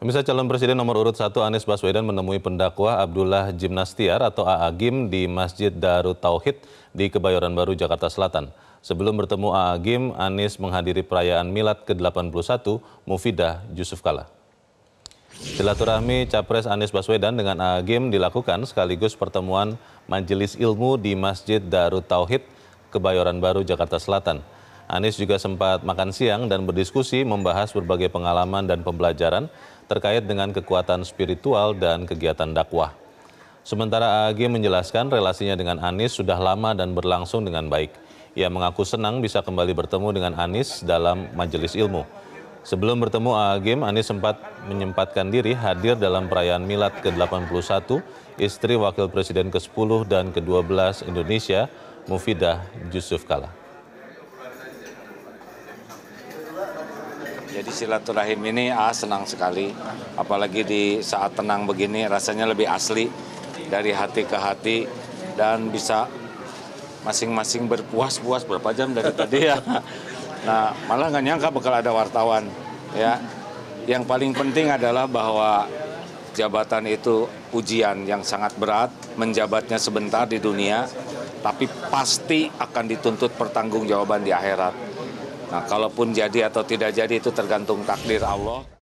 Pemirsa calon presiden nomor urut 1 Anies Baswedan menemui pendakwah Abdullah Jimnastiar atau Aagim di Masjid Darut Tauhid di Kebayoran Baru, Jakarta Selatan. Sebelum bertemu Aagim, Anies menghadiri perayaan Milad ke-81 Mufidah Yusuf Kala. Silaturahmi Capres Anies Baswedan dengan Aagim dilakukan sekaligus pertemuan Majelis Ilmu di Masjid Darut Tauhid, Kebayoran Baru, Jakarta Selatan. Anies juga sempat makan siang dan berdiskusi membahas berbagai pengalaman dan pembelajaran terkait dengan kekuatan spiritual dan kegiatan dakwah. Sementara AAG menjelaskan relasinya dengan Anies sudah lama dan berlangsung dengan baik. Ia mengaku senang bisa kembali bertemu dengan Anies dalam majelis ilmu. Sebelum bertemu AAG, Anies sempat menyempatkan diri hadir dalam perayaan Milad ke-81 istri Wakil Presiden ke-10 dan ke-12 Indonesia, Mufidah Yusuf Kala. Jadi silaturahim ini ah senang sekali, apalagi di saat tenang begini rasanya lebih asli dari hati ke hati dan bisa masing-masing berpuas-puas berapa jam dari tadi ya. Nah malah nggak nyangka bakal ada wartawan ya. Yang paling penting adalah bahwa jabatan itu ujian yang sangat berat, menjabatnya sebentar di dunia, tapi pasti akan dituntut pertanggungjawaban di akhirat. Nah, kalaupun jadi atau tidak jadi itu tergantung takdir Allah.